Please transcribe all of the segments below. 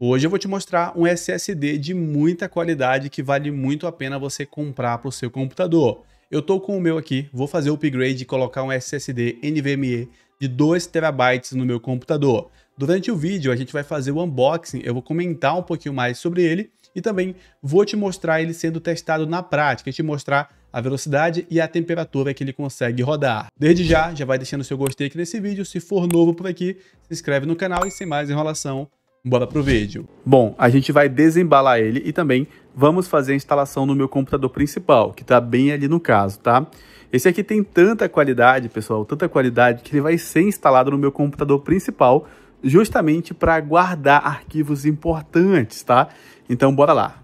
Hoje eu vou te mostrar um SSD de muita qualidade que vale muito a pena você comprar para o seu computador. Eu estou com o meu aqui, vou fazer o upgrade e colocar um SSD NVMe de 2TB no meu computador. Durante o vídeo a gente vai fazer o unboxing, eu vou comentar um pouquinho mais sobre ele e também vou te mostrar ele sendo testado na prática, e te mostrar a velocidade e a temperatura que ele consegue rodar. Desde já, já vai deixando seu gostei aqui nesse vídeo, se for novo por aqui, se inscreve no canal e sem mais enrolação, Bora pro vídeo. Bom, a gente vai desembalar ele e também vamos fazer a instalação no meu computador principal, que está bem ali no caso, tá? Esse aqui tem tanta qualidade, pessoal, tanta qualidade que ele vai ser instalado no meu computador principal justamente para guardar arquivos importantes, tá? Então bora lá.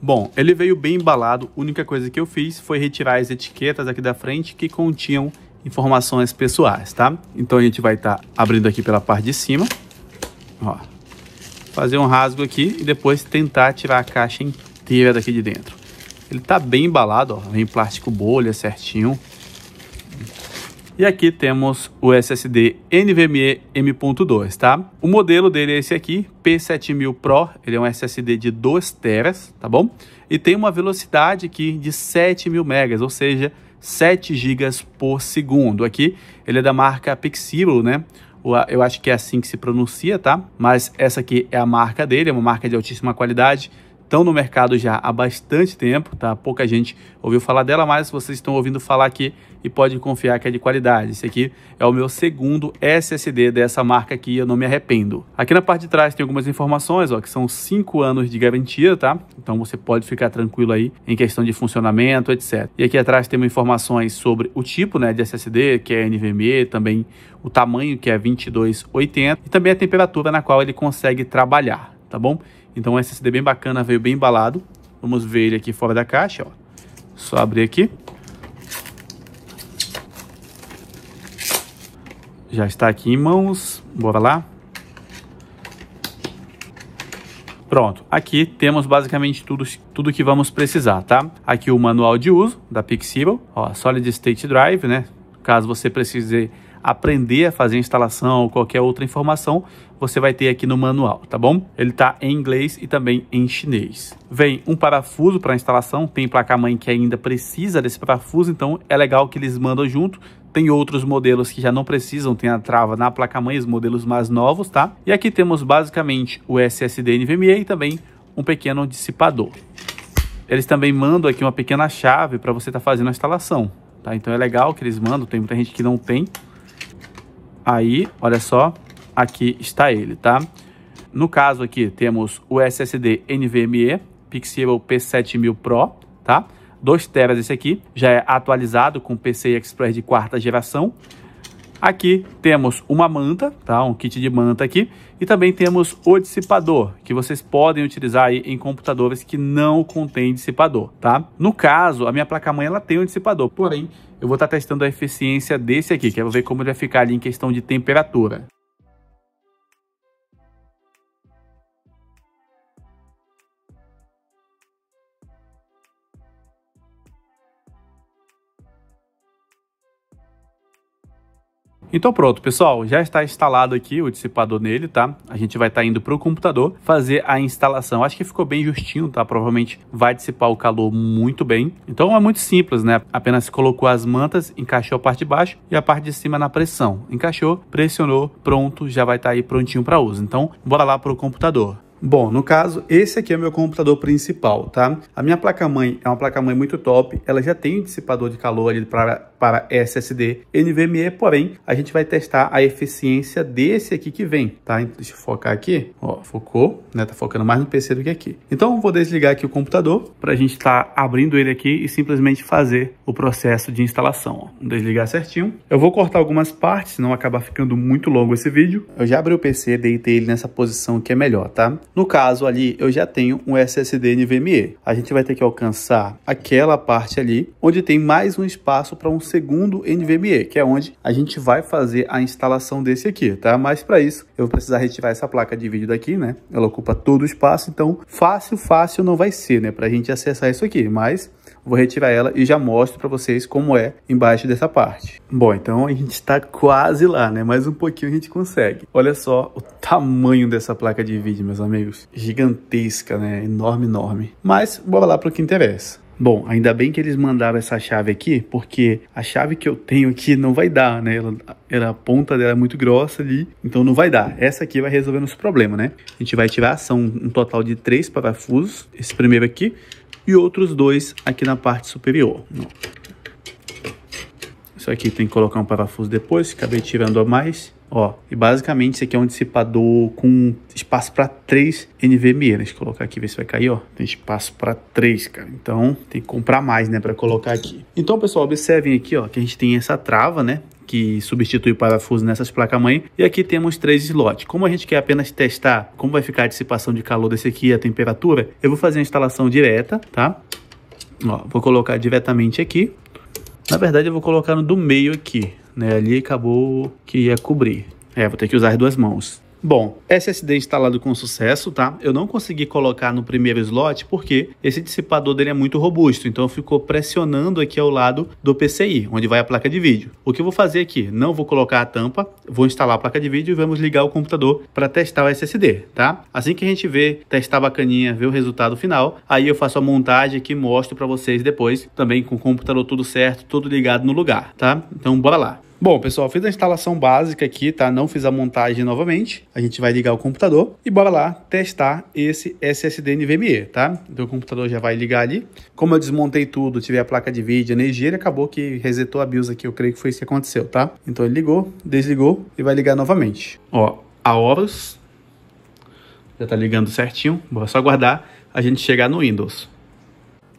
Bom, ele veio bem embalado, A única coisa que eu fiz foi retirar as etiquetas aqui da frente que continham informações pessoais, tá? Então a gente vai estar tá abrindo aqui pela parte de cima, ó, fazer um rasgo aqui e depois tentar tirar a caixa inteira daqui de dentro. Ele tá bem embalado, ó, vem plástico bolha certinho. E aqui temos o SSD NVMe M.2, tá? O modelo dele é esse aqui, P7000 Pro, ele é um SSD de 2 teras, tá bom? E tem uma velocidade aqui de 7000 megas, ou seja, 7 gigas por segundo. Aqui ele é da marca Pixiblo, né? eu acho que é assim que se pronuncia, tá? Mas essa aqui é a marca dele, é uma marca de altíssima qualidade estão no mercado já há bastante tempo, tá? Pouca gente ouviu falar dela, mas vocês estão ouvindo falar aqui e podem confiar que é de qualidade. Esse aqui é o meu segundo SSD dessa marca aqui, eu não me arrependo. Aqui na parte de trás tem algumas informações, ó, que são 5 anos de garantia, tá? Então você pode ficar tranquilo aí em questão de funcionamento, etc. E aqui atrás tem informações sobre o tipo, né, de SSD, que é NVMe, também o tamanho, que é 2280, e também a temperatura na qual ele consegue trabalhar, tá bom? Então um SSD bem bacana, veio bem embalado. Vamos ver ele aqui fora da caixa, ó. Só abrir aqui. Já está aqui em mãos. Bora lá. Pronto, aqui temos basicamente tudo, tudo que vamos precisar, tá? Aqui o manual de uso da Pixable, ó, Solid State Drive, né? Caso você precise aprender a fazer a instalação ou qualquer outra informação, você vai ter aqui no manual, tá bom? Ele está em inglês e também em chinês. Vem um parafuso para instalação, tem placa-mãe que ainda precisa desse parafuso, então é legal que eles mandam junto. Tem outros modelos que já não precisam, tem a trava na placa-mãe, os modelos mais novos, tá? E aqui temos basicamente o SSD NVMe e também um pequeno dissipador. Eles também mandam aqui uma pequena chave para você estar tá fazendo a instalação, tá? Então é legal que eles mandam, tem muita gente que não tem, aí, olha só, aqui está ele, tá? No caso aqui, temos o SSD NVMe, Pixable P7000 Pro, tá? 2 teras esse aqui, já é atualizado com PCI Express de quarta geração. Aqui temos uma manta, tá? um kit de manta aqui, e também temos o dissipador, que vocês podem utilizar aí em computadores que não contém dissipador. Tá? No caso, a minha placa-mãe ela tem um dissipador, porém eu vou estar tá testando a eficiência desse aqui, quero ver como ele vai ficar ali em questão de temperatura. Então pronto, pessoal, já está instalado aqui o dissipador nele, tá? A gente vai estar tá indo para o computador fazer a instalação. Acho que ficou bem justinho, tá? Provavelmente vai dissipar o calor muito bem. Então é muito simples, né? Apenas colocou as mantas, encaixou a parte de baixo e a parte de cima na pressão. Encaixou, pressionou, pronto, já vai estar tá aí prontinho para uso. Então bora lá para o computador. Bom, no caso, esse aqui é o meu computador principal, tá? A minha placa-mãe é uma placa-mãe muito top, ela já tem um dissipador de calor ali para para SSD NVMe, porém, a gente vai testar a eficiência desse aqui que vem, tá? Deixa eu focar aqui, ó, focou, né? Tá focando mais no PC do que aqui. Então, vou desligar aqui o computador para a gente estar tá abrindo ele aqui e simplesmente fazer o processo de instalação, ó. Desligar certinho. Eu vou cortar algumas partes, não acabar ficando muito longo esse vídeo. Eu já abri o PC, deitei ele nessa posição que é melhor, tá? No caso ali, eu já tenho um SSD NVMe. A gente vai ter que alcançar aquela parte ali, onde tem mais um espaço para um segundo NVMe, que é onde a gente vai fazer a instalação desse aqui, tá? Mas para isso, eu vou precisar retirar essa placa de vídeo daqui, né? Ela ocupa todo o espaço, então fácil, fácil não vai ser, né? Para a gente acessar isso aqui, mas Vou retirar ela e já mostro para vocês como é embaixo dessa parte. Bom, então a gente está quase lá, né? Mais um pouquinho a gente consegue. Olha só o tamanho dessa placa de vídeo, meus amigos. Gigantesca, né? Enorme, enorme. Mas bora lá para o que interessa. Bom, ainda bem que eles mandaram essa chave aqui, porque a chave que eu tenho aqui não vai dar, né? Ela, ela, a ponta dela é muito grossa ali, então não vai dar. Essa aqui vai resolver nosso problema, né? A gente vai tirar, são um total de três parafusos. Esse primeiro aqui, e outros dois aqui na parte superior. Isso aqui tem que colocar um parafuso depois, acabei tirando a mais. Ó, e basicamente isso aqui é um dissipador com espaço para 3 NVMe. Deixa né? eu colocar aqui, ver se vai cair, ó. Tem espaço para 3, cara. Então, tem que comprar mais, né, para colocar aqui. Então, pessoal, observem aqui, ó, que a gente tem essa trava, né? que substitui o parafuso nessas placas-mãe. E aqui temos três slots. Como a gente quer apenas testar como vai ficar a dissipação de calor desse aqui e a temperatura, eu vou fazer a instalação direta, tá? Ó, vou colocar diretamente aqui. Na verdade, eu vou colocar no do meio aqui, né? Ali acabou que ia cobrir. É, vou ter que usar as duas mãos. Bom, SSD instalado com sucesso, tá? Eu não consegui colocar no primeiro slot porque esse dissipador dele é muito robusto, então ficou pressionando aqui ao lado do PCI, onde vai a placa de vídeo. O que eu vou fazer aqui? Não vou colocar a tampa, vou instalar a placa de vídeo e vamos ligar o computador para testar o SSD, tá? Assim que a gente vê, testar bacaninha, ver o resultado final, aí eu faço a montagem aqui e mostro para vocês depois, também com o computador tudo certo, tudo ligado no lugar, tá? Então bora lá. Bom, pessoal, fiz a instalação básica aqui, tá? Não fiz a montagem novamente. A gente vai ligar o computador e bora lá testar esse SSD NVMe, tá? Então o computador já vai ligar ali. Como eu desmontei tudo, tive a placa de vídeo, energia, ele acabou que resetou a BIOS aqui. Eu creio que foi isso que aconteceu, tá? Então ele ligou, desligou e vai ligar novamente. Ó, a horas já tá ligando certinho. Bora só aguardar a gente chegar no Windows.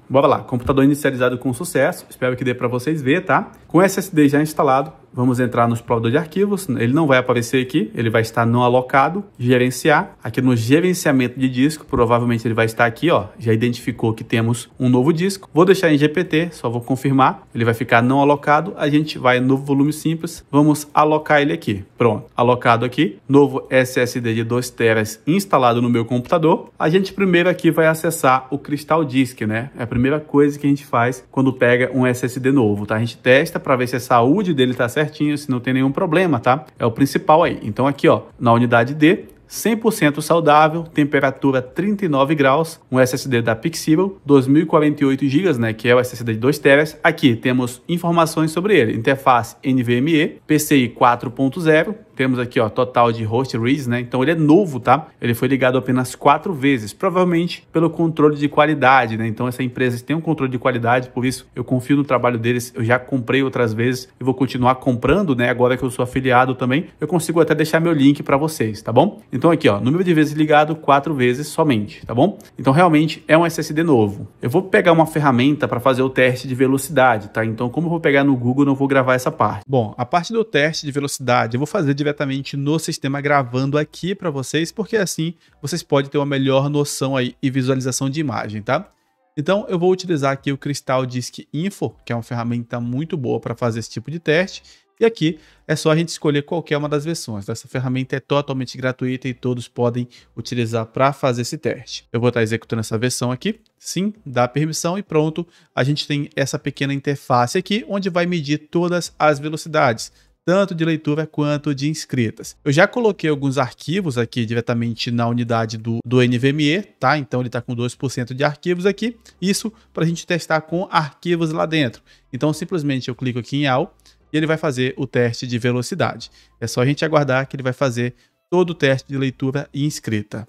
Bora lá, computador inicializado com sucesso, espero que dê para vocês ver, tá? Com o SSD já instalado, Vamos entrar no explorador de arquivos. Ele não vai aparecer aqui, ele vai estar no alocado, gerenciar. Aqui no gerenciamento de disco, provavelmente ele vai estar aqui, ó. Já identificou que temos um novo disco. Vou deixar em GPT, só vou confirmar. Ele vai ficar não alocado. A gente vai no volume simples, vamos alocar ele aqui. Pronto, alocado aqui. Novo SSD de 2 teras instalado no meu computador. A gente primeiro aqui vai acessar o Crystal Disk, né? É a primeira coisa que a gente faz quando pega um SSD novo, tá? A gente testa para ver se a saúde dele tá certa certinho, se não tem nenhum problema, tá? É o principal aí. Então aqui, ó, na unidade D, 100% saudável, temperatura 39 graus, um SSD da Pixibel, 2048 GB, né, que é o SSD de 2 TB. Aqui temos informações sobre ele: interface NVMe, PCI 4.0, temos aqui, ó, total de host reads, né? Então ele é novo, tá? Ele foi ligado apenas quatro vezes, provavelmente pelo controle de qualidade, né? Então essa empresa tem um controle de qualidade, por isso eu confio no trabalho deles. Eu já comprei outras vezes e vou continuar comprando, né? Agora que eu sou afiliado também, eu consigo até deixar meu link para vocês, tá bom? Então aqui, ó, número de vezes ligado quatro vezes somente, tá bom? Então realmente é um SSD novo. Eu vou pegar uma ferramenta para fazer o teste de velocidade, tá? Então como eu vou pegar no Google, não vou gravar essa parte. Bom, a parte do teste de velocidade eu vou fazer de diretamente no sistema gravando aqui para vocês, porque assim vocês podem ter uma melhor noção aí e visualização de imagem, tá? Então eu vou utilizar aqui o Crystal Disk Info, que é uma ferramenta muito boa para fazer esse tipo de teste. E aqui é só a gente escolher qualquer uma das versões. Tá? Essa ferramenta é totalmente gratuita e todos podem utilizar para fazer esse teste. Eu vou estar tá executando essa versão aqui. Sim, dá permissão e pronto. A gente tem essa pequena interface aqui, onde vai medir todas as velocidades tanto de leitura quanto de inscritas. Eu já coloquei alguns arquivos aqui diretamente na unidade do, do NVMe, tá? Então ele está com 2% de arquivos aqui, isso para a gente testar com arquivos lá dentro. Então simplesmente eu clico aqui em AL e ele vai fazer o teste de velocidade. É só a gente aguardar que ele vai fazer todo o teste de leitura e inscrita.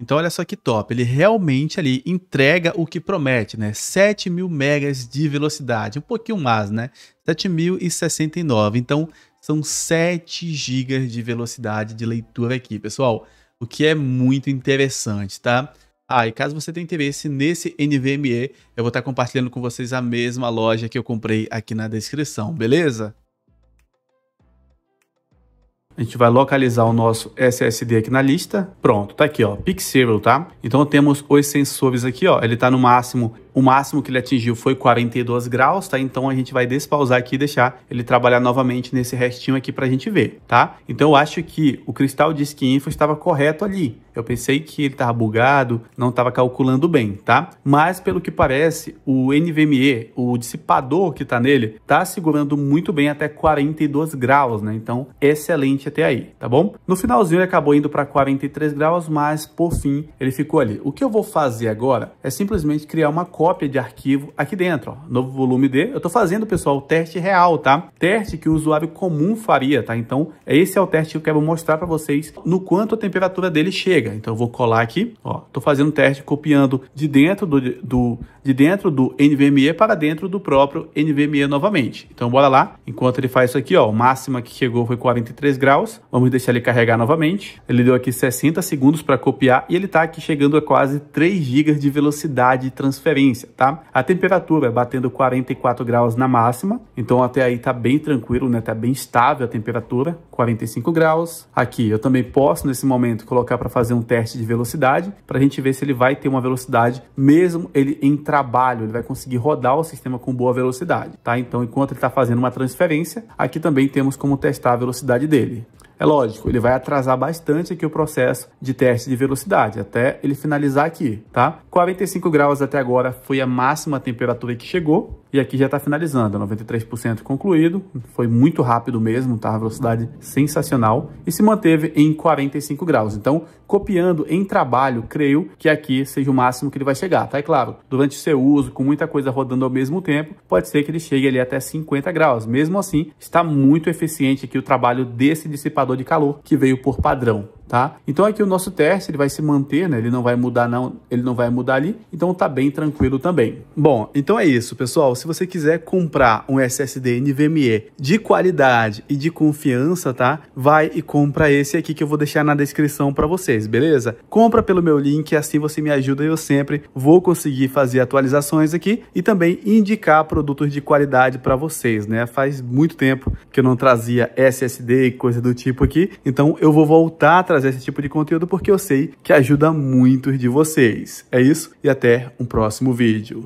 Então olha só que top, ele realmente ali entrega o que promete, né? 7.000 megas de velocidade, um pouquinho mais, né? 7.069, então são 7 GB de velocidade de leitura aqui, pessoal, o que é muito interessante, tá? Ah, e caso você tenha interesse nesse NVMe, eu vou estar compartilhando com vocês a mesma loja que eu comprei aqui na descrição, beleza? A gente vai localizar o nosso SSD aqui na lista. Pronto, tá aqui, ó, Pixel tá? Então temos os sensores aqui, ó, ele tá no máximo o máximo que ele atingiu foi 42 graus, tá? Então a gente vai despausar aqui e deixar ele trabalhar novamente nesse restinho aqui para a gente ver, tá? Então eu acho que o cristal de skin info estava correto ali. Eu pensei que ele estava bugado, não estava calculando bem, tá? Mas pelo que parece, o NVMe, o dissipador que está nele, está segurando muito bem até 42 graus, né? Então, excelente até aí, tá bom? No finalzinho ele acabou indo para 43 graus, mas por fim ele ficou ali. O que eu vou fazer agora é simplesmente criar uma cópia cópia de arquivo aqui dentro, ó, novo volume D. Eu estou fazendo, pessoal, o teste real, tá? Teste que o usuário comum faria, tá? Então, esse é o teste que eu quero mostrar para vocês no quanto a temperatura dele chega. Então, eu vou colar aqui, ó, estou fazendo o teste copiando de dentro do, do, de dentro do NVMe para dentro do próprio NVMe novamente. Então, bora lá. Enquanto ele faz isso aqui, ó, o máximo que chegou foi 43 graus. Vamos deixar ele carregar novamente. Ele deu aqui 60 segundos para copiar e ele está aqui chegando a quase 3 GB de velocidade de transferência resistência, tá? A temperatura batendo 44 graus na máxima, então até aí tá bem tranquilo, né? Tá bem estável a temperatura, 45 graus. Aqui eu também posso nesse momento colocar para fazer um teste de velocidade, para a gente ver se ele vai ter uma velocidade mesmo ele em trabalho, ele vai conseguir rodar o sistema com boa velocidade, tá? Então enquanto ele está fazendo uma transferência, aqui também temos como testar a velocidade dele. É lógico, ele vai atrasar bastante aqui o processo de teste de velocidade, até ele finalizar aqui, tá? 45 graus até agora foi a máxima temperatura que chegou, e aqui já está finalizando, 93% é concluído, foi muito rápido mesmo, tá? A velocidade sensacional e se manteve em 45 graus. Então, copiando em trabalho, creio que aqui seja o máximo que ele vai chegar, tá? É claro, durante seu uso, com muita coisa rodando ao mesmo tempo, pode ser que ele chegue ali até 50 graus. Mesmo assim, está muito eficiente aqui o trabalho desse dissipador de calor que veio por padrão tá? Então aqui o nosso teste ele vai se manter, né? Ele não vai mudar não, ele não vai mudar ali, então tá bem tranquilo também. Bom, então é isso, pessoal. Se você quiser comprar um SSD NVMe de qualidade e de confiança, tá? Vai e compra esse aqui que eu vou deixar na descrição para vocês, beleza? Compra pelo meu link, assim você me ajuda e eu sempre vou conseguir fazer atualizações aqui e também indicar produtos de qualidade para vocês, né? Faz muito tempo que eu não trazia SSD e coisa do tipo aqui, então eu vou voltar a trazer fazer esse tipo de conteúdo porque eu sei que ajuda muitos de vocês. É isso e até um próximo vídeo.